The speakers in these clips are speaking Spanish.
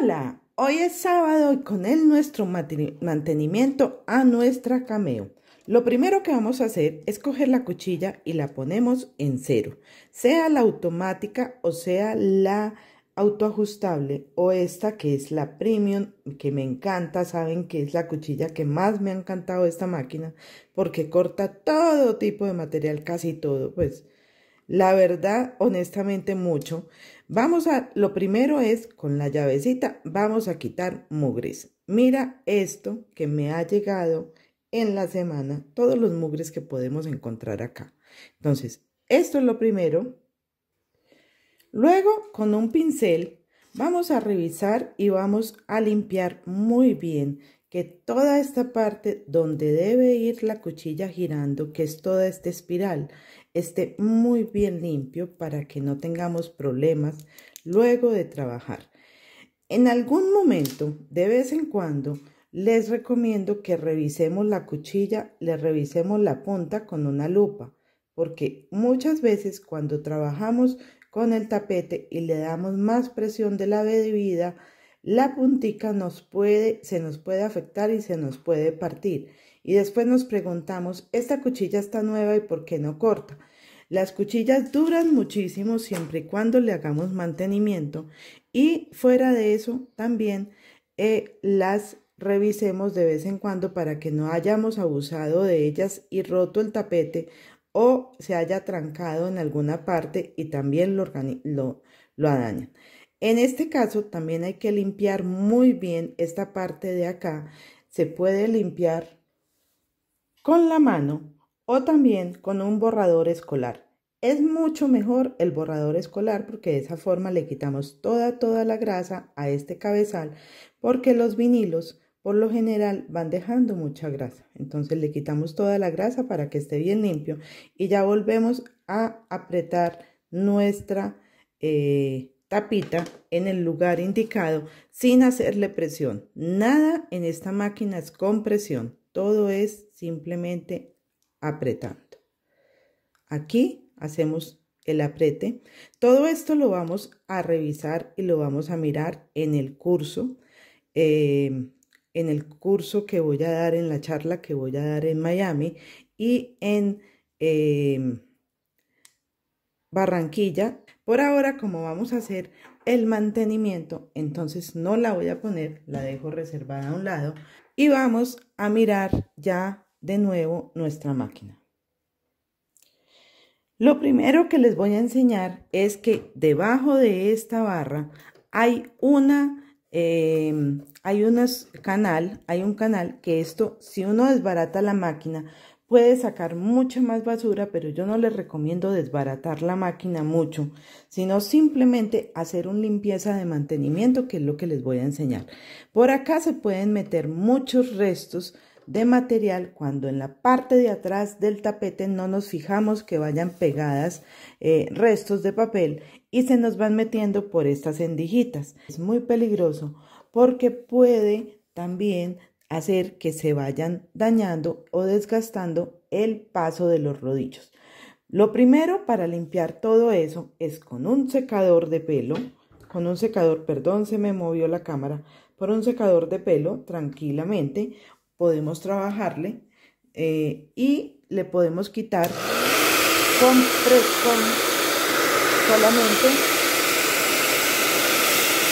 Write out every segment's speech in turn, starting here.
Hola, hoy es sábado y con él nuestro mantenimiento a nuestra cameo. Lo primero que vamos a hacer es coger la cuchilla y la ponemos en cero, sea la automática o sea la autoajustable o esta que es la premium que me encanta, saben que es la cuchilla que más me ha encantado esta máquina porque corta todo tipo de material, casi todo, pues la verdad, honestamente mucho. Vamos a, lo primero es con la llavecita, vamos a quitar mugres. Mira esto que me ha llegado en la semana, todos los mugres que podemos encontrar acá. Entonces, esto es lo primero. Luego, con un pincel, vamos a revisar y vamos a limpiar muy bien que toda esta parte donde debe ir la cuchilla girando, que es toda esta espiral, esté muy bien limpio para que no tengamos problemas luego de trabajar. En algún momento, de vez en cuando, les recomiendo que revisemos la cuchilla, le revisemos la punta con una lupa, porque muchas veces cuando trabajamos con el tapete y le damos más presión de la bebida, la puntica nos puede, se nos puede afectar y se nos puede partir. Y después nos preguntamos, esta cuchilla está nueva y por qué no corta. Las cuchillas duran muchísimo siempre y cuando le hagamos mantenimiento y fuera de eso también eh, las revisemos de vez en cuando para que no hayamos abusado de ellas y roto el tapete o se haya trancado en alguna parte y también lo, lo, En este caso también hay que limpiar muy bien esta parte de acá. Se puede limpiar con la mano o también con un borrador escolar. Es mucho mejor el borrador escolar porque de esa forma le quitamos toda, toda la grasa a este cabezal porque los vinilos por lo general van dejando mucha grasa. Entonces le quitamos toda la grasa para que esté bien limpio y ya volvemos a apretar nuestra eh, tapita en el lugar indicado sin hacerle presión. Nada en esta máquina es compresión. Todo es simplemente apretando. Aquí hacemos el aprete. Todo esto lo vamos a revisar y lo vamos a mirar en el curso, eh, en el curso que voy a dar, en la charla que voy a dar en Miami y en em, Barranquilla. Por ahora, como vamos a hacer el mantenimiento, entonces no la voy a poner, la dejo reservada a un lado y vamos a mirar ya de nuevo nuestra máquina. Lo primero que les voy a enseñar es que debajo de esta barra hay una, em, hay un canal, hay un canal que esto, si uno desbarata la máquina, puede sacar mucha más basura, pero yo no les recomiendo desbaratar la máquina mucho, sino simplemente hacer una limpieza de mantenimiento, que es lo que les voy a enseñar. Por acá se pueden meter muchos restos de material cuando en la parte de atrás del tapete no nos fijamos que vayan pegadas eh, restos de papel y se nos van metiendo por estas endijitas. Es muy peligroso porque puede también hacer que se vayan dañando o desgastando el paso de los rodillos. Lo primero para limpiar todo eso es con un secador de pelo, con un secador, perdón, se me movió la cámara, por un secador de pelo tranquilamente podemos trabajarle eh, y le podemos quitar con, solamente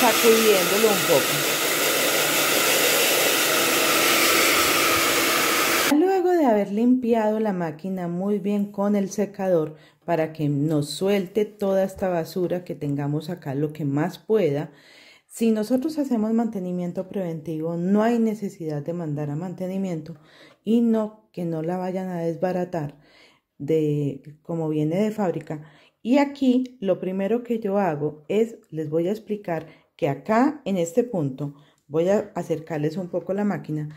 sacudiéndolo un poco. Luego de haber limpiado la máquina muy bien con el secador para que nos suelte toda esta basura que tengamos acá lo que más pueda, si nosotros hacemos mantenimiento preventivo, no hay necesidad de mandar a mantenimiento y no que no la vayan a desbaratar de como viene de fábrica. Y aquí lo primero que yo hago es les voy a explicar que acá en este punto voy a acercarles un poco la máquina,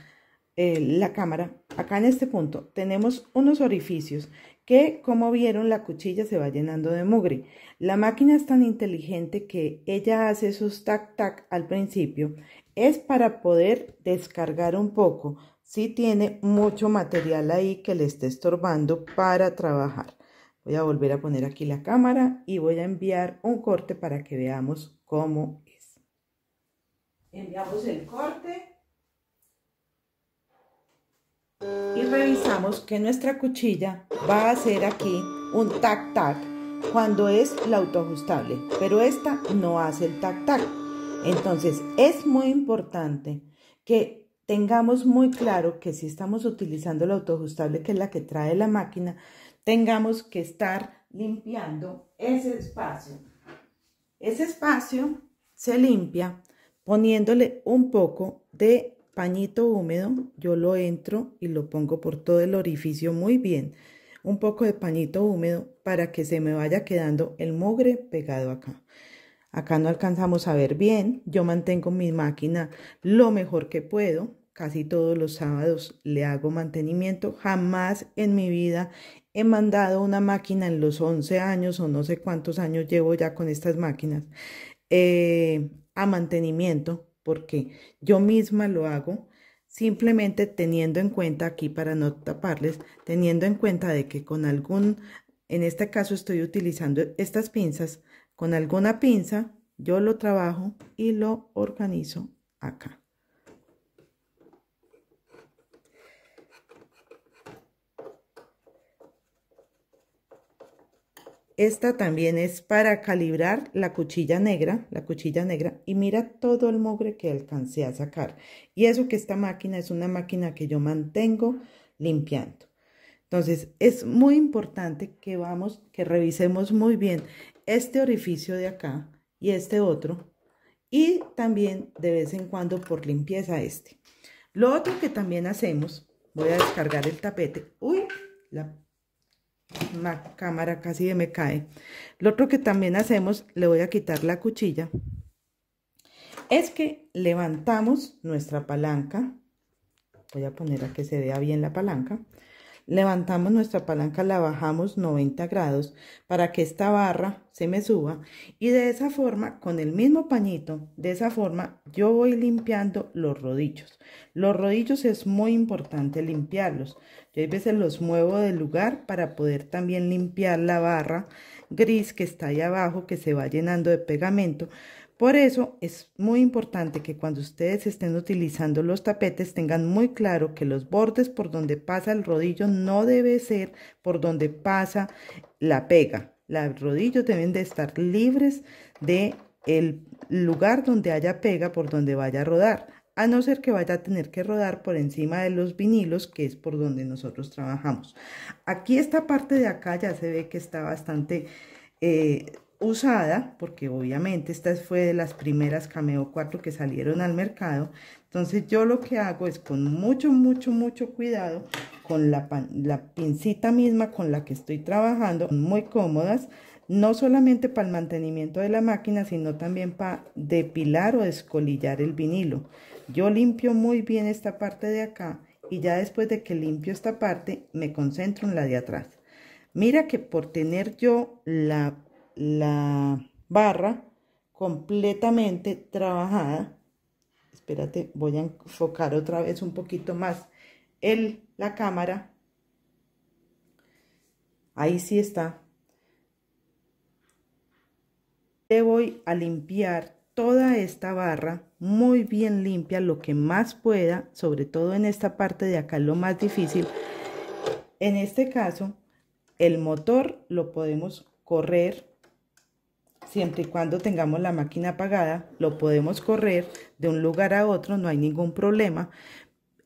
eh, la cámara. Acá en este punto tenemos unos orificios que, como vieron, la cuchilla se va llenando de mugre. La máquina es tan inteligente que ella hace esos tac-tac al principio. Es para poder descargar un poco, si tiene mucho material ahí que le esté estorbando para trabajar. Voy a volver a poner aquí la cámara y voy a enviar un corte para que veamos cómo es. Enviamos el corte y revisamos que nuestra cuchilla va a hacer aquí un tac-tac cuando es la autoajustable, pero esta no hace el tac-tac. Entonces es muy importante que tengamos muy claro que si estamos utilizando la autoajustable, que es la que trae la máquina, tengamos que estar limpiando ese espacio. Ese espacio se limpia poniéndole un poco de pañito húmedo, yo lo entro y lo pongo por todo el orificio muy bien. Un poco de pañito húmedo para que se me vaya quedando el mogre pegado acá. Acá no alcanzamos a ver bien, yo mantengo mi máquina lo mejor que puedo. Casi todos los sábados le hago mantenimiento. Jamás en mi vida he mandado una máquina en los 11 años o no sé cuántos años llevo ya con estas máquinas eh, a mantenimiento porque yo misma lo hago simplemente teniendo en cuenta aquí para no taparles, teniendo en cuenta de que con algún, en este caso estoy utilizando estas pinzas, con alguna pinza yo lo trabajo y lo organizo acá. Esta también es para calibrar la cuchilla negra, la cuchilla negra, y mira todo el mugre que alcancé a sacar. Y eso que esta máquina es una máquina que yo mantengo limpiando. Entonces, es muy importante que vamos, que revisemos muy bien este orificio de acá y este otro. Y también de vez en cuando por limpieza este. Lo otro que también hacemos, voy a descargar el tapete. Uy, la la cámara casi me cae. Lo otro que también hacemos, le voy a quitar la cuchilla, es que levantamos nuestra palanca. Voy a poner a que se vea bien la palanca. Levantamos nuestra palanca, la bajamos 90 grados para que esta barra se me suba y de esa forma, con el mismo pañito, de esa forma yo voy limpiando los rodillos. Los rodillos es muy importante limpiarlos. Yo a veces los muevo del lugar para poder también limpiar la barra gris que está ahí abajo, que se va llenando de pegamento, por eso es muy importante que cuando ustedes estén utilizando los tapetes tengan muy claro que los bordes por donde pasa el rodillo no debe ser por donde pasa la pega. Los rodillos deben de estar libres de el lugar donde haya pega por donde vaya a rodar, a no ser que vaya a tener que rodar por encima de los vinilos, que es por donde nosotros trabajamos. Aquí esta parte de acá ya se ve que está bastante... Eh, usada, porque obviamente esta fue de las primeras Cameo 4 que salieron al mercado. Entonces yo lo que hago es con mucho, mucho, mucho cuidado, con la, la pincita misma con la que estoy trabajando, muy cómodas, no solamente para el mantenimiento de la máquina, sino también para depilar o escolillar el vinilo. Yo limpio muy bien esta parte de acá y ya después de que limpio esta parte, me concentro en la de atrás. Mira que por tener yo la la barra completamente trabajada. Espérate, voy a enfocar otra vez un poquito más el, la cámara. Ahí sí está. te voy a limpiar toda esta barra muy bien limpia, lo que más pueda, sobre todo en esta parte de acá, lo más difícil. En este caso, el motor lo podemos correr Siempre y cuando tengamos la máquina apagada, lo podemos correr de un lugar a otro, no hay ningún problema.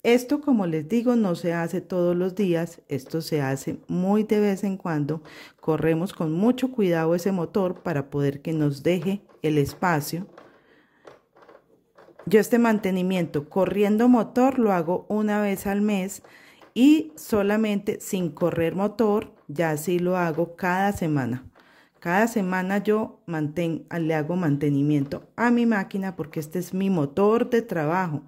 Esto, como les digo, no se hace todos los días, esto se hace muy de vez en cuando. Corremos con mucho cuidado ese motor para poder que nos deje el espacio. Yo este mantenimiento corriendo motor lo hago una vez al mes y solamente sin correr motor, ya así lo hago cada semana. Cada semana yo le hago mantenimiento a mi máquina porque este es mi motor de trabajo.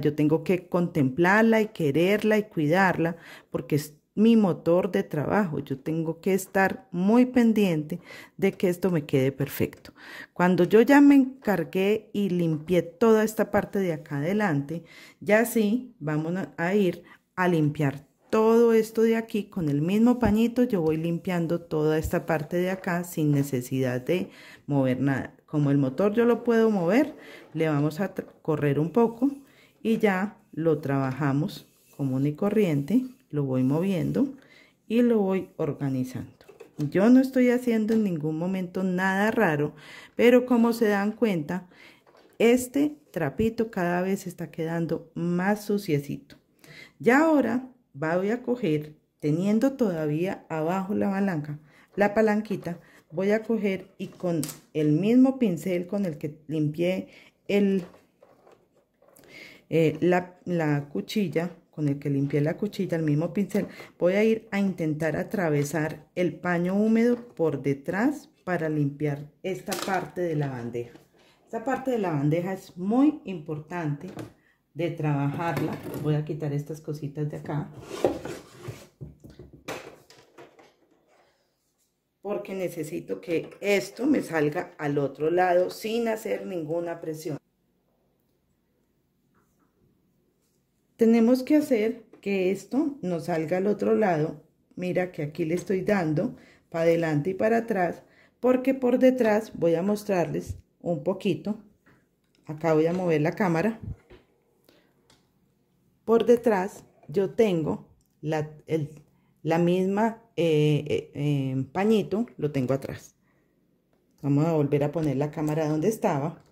yo tengo que contemplarla y quererla y cuidarla porque es mi motor de trabajo. Yo tengo que estar muy pendiente de que esto me quede perfecto. Cuando yo ya me encargué y limpié toda esta parte de acá adelante, ya sí vamos a ir a limpiar todo esto de aquí con el mismo pañito yo voy limpiando toda esta parte de acá sin necesidad de mover nada como el motor yo lo puedo mover le vamos a correr un poco y ya lo trabajamos común y corriente lo voy moviendo y lo voy organizando yo no estoy haciendo en ningún momento nada raro pero como se dan cuenta este trapito cada vez está quedando más suciecito ya ahora voy a coger, teniendo todavía abajo la palanca, la palanquita, voy a coger y con el mismo pincel con el que limpié el, eh, la, la cuchilla, con el que limpié la cuchilla, el mismo pincel, voy a ir a intentar atravesar el paño húmedo por detrás para limpiar esta parte de la bandeja. Esta parte de la bandeja es muy importante de trabajarla. Voy a quitar estas cositas de acá. Porque necesito que esto me salga al otro lado sin hacer ninguna presión. Tenemos que hacer que esto nos salga al otro lado. Mira que aquí le estoy dando para adelante y para atrás. Porque por detrás voy a mostrarles un poquito. Acá voy a mover la cámara. Por detrás yo tengo la, misma eh, eh, eh, pañito, lo tengo atrás. Vamos a volver a poner la cámara donde estaba.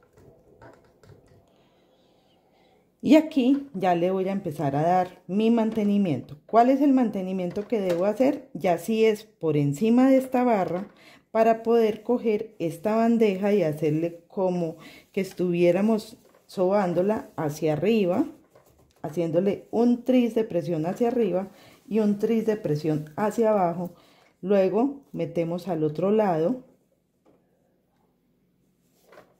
Y aquí ya le voy a empezar a dar mi mantenimiento. ¿Cuál es el mantenimiento que debo hacer? Ya si es por encima de esta barra para poder coger esta bandeja y hacerle como que estuviéramos sobándola hacia arriba haciéndole un tris de presión hacia arriba y un tris de presión hacia abajo. Luego metemos al otro lado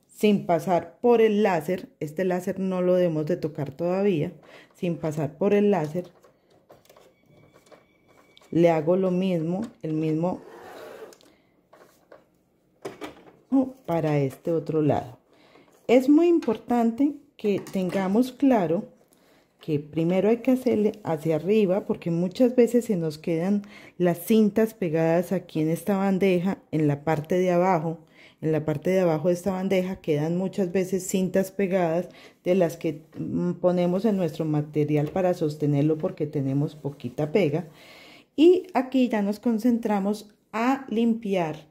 sin pasar por el láser. Este láser no lo debemos de tocar todavía. Sin pasar por el láser le hago lo mismo, el mismo oh, para este otro lado. Es muy importante que tengamos claro que primero hay que hacerle hacia arriba porque muchas veces se nos quedan las cintas pegadas aquí en esta bandeja, en la parte de abajo, en la parte de abajo de esta bandeja quedan muchas veces cintas pegadas de las que mm, ponemos en nuestro material para sostenerlo porque tenemos poquita pega. Y aquí ya nos concentramos a limpiar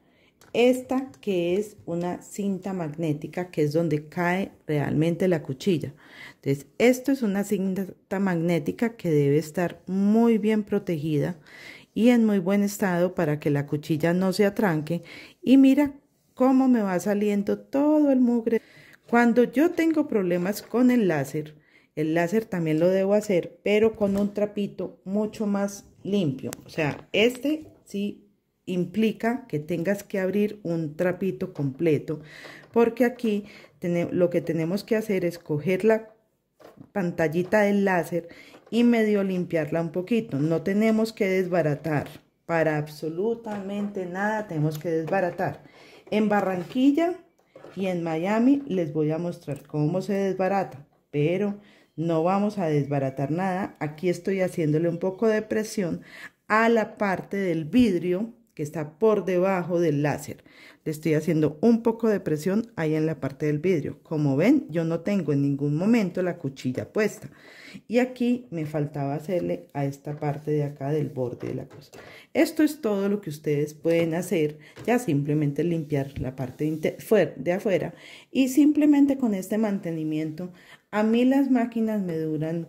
esta que es una cinta magnética, que es donde cae realmente la cuchilla. Entonces, esto es una cinta magnética que debe estar muy bien protegida y en muy buen estado para que la cuchilla no se atranque. Y mira cómo me va saliendo todo el mugre. Cuando yo tengo problemas con el láser, el láser también lo debo hacer, pero con un trapito mucho más limpio. O sea, este sí implica que tengas que abrir un trapito completo porque aquí lo que tenemos que hacer es coger la pantallita del láser y medio limpiarla un poquito no tenemos que desbaratar para absolutamente nada tenemos que desbaratar en Barranquilla y en Miami les voy a mostrar cómo se desbarata pero no vamos a desbaratar nada aquí estoy haciéndole un poco de presión a la parte del vidrio está por debajo del láser. Le estoy haciendo un poco de presión ahí en la parte del vidrio. Como ven, yo no tengo en ningún momento la cuchilla puesta. Y aquí me faltaba hacerle a esta parte de acá del borde de la cosa. Esto es todo lo que ustedes pueden hacer. Ya simplemente limpiar la parte de afuera. Y simplemente con este mantenimiento, a mí las máquinas me duran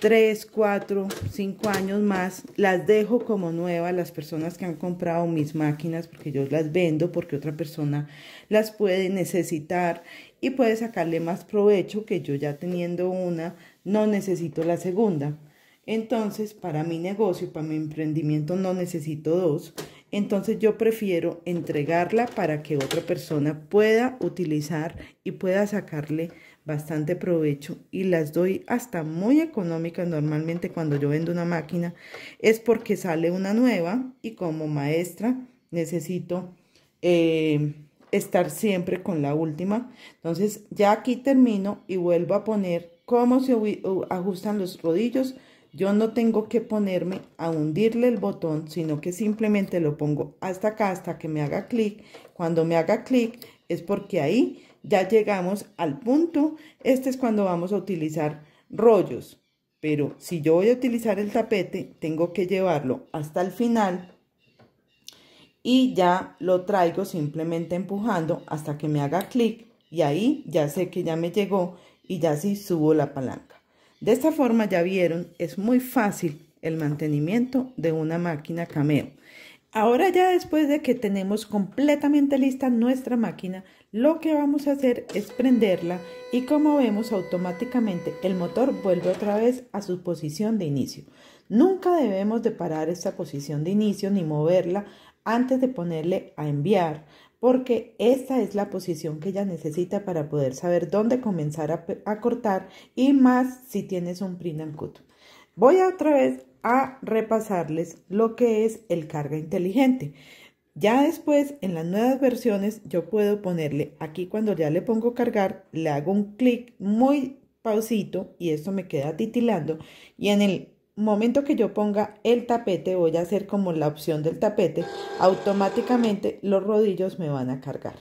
3, 4, 5 años más, las dejo como nuevas las personas que han comprado mis máquinas porque yo las vendo, porque otra persona las puede necesitar y puede sacarle más provecho que yo ya teniendo una, no necesito la segunda. Entonces, para mi negocio, para mi emprendimiento, no necesito dos entonces yo prefiero entregarla para que otra persona pueda utilizar y pueda sacarle bastante provecho y las doy hasta muy económicas normalmente cuando yo vendo una máquina es porque sale una nueva y como maestra necesito eh, estar siempre con la última entonces ya aquí termino y vuelvo a poner cómo se ajustan los rodillos yo no tengo que ponerme a hundirle el botón, sino que simplemente lo pongo hasta acá, hasta que me haga clic. Cuando me haga clic es porque ahí ya llegamos al punto. Este es cuando vamos a utilizar rollos. Pero si yo voy a utilizar el tapete, tengo que llevarlo hasta el final y ya lo traigo simplemente empujando hasta que me haga clic y ahí ya sé que ya me llegó y ya sí subo la palanca. De esta forma ya vieron, es muy fácil el mantenimiento de una máquina Cameo. Ahora ya después de que tenemos completamente lista nuestra máquina, lo que vamos a hacer es prenderla y como vemos automáticamente el motor vuelve otra vez a su posición de inicio. Nunca debemos de parar esta posición de inicio ni moverla antes de ponerle a enviar, porque esta es la posición que ella necesita para poder saber dónde comenzar a, cortar y más si tienes un print cut. Voy otra vez a repasarles lo que es el carga inteligente. Ya después, en las nuevas versiones, yo puedo ponerle aquí cuando ya le pongo cargar, le hago un clic muy pausito y esto me queda titilando. Y en el momento que yo ponga el tapete, voy a hacer como la opción del tapete, automáticamente los rodillos me van a cargar.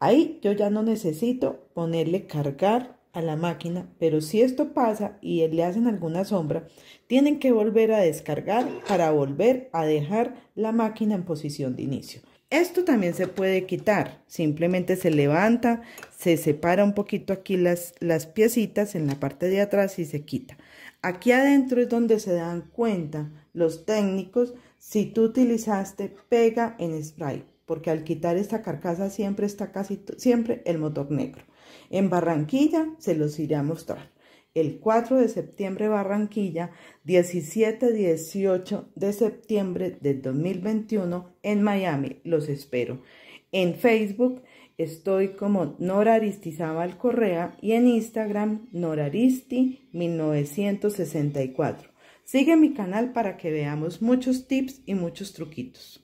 Ahí yo ya no necesito ponerle cargar a la máquina, pero si esto pasa y le hacen alguna sombra, tienen que volver a descargar para volver a dejar la máquina en posición de inicio. Esto también se puede quitar, simplemente se levanta, se separa un poquito aquí las, las piecitas en la parte de atrás y se quita. Aquí adentro es donde se dan cuenta los técnicos si tú utilizaste pega en spray, porque al quitar esta carcasa siempre está casi siempre el motor negro. En Barranquilla se los iré a mostrar. El 4 de septiembre Barranquilla, 17-18 de septiembre del 2021 en Miami. Los espero. En Facebook Estoy como Nora Correa y en Instagram noraristi1964. Sigue mi canal para que veamos muchos tips y muchos truquitos.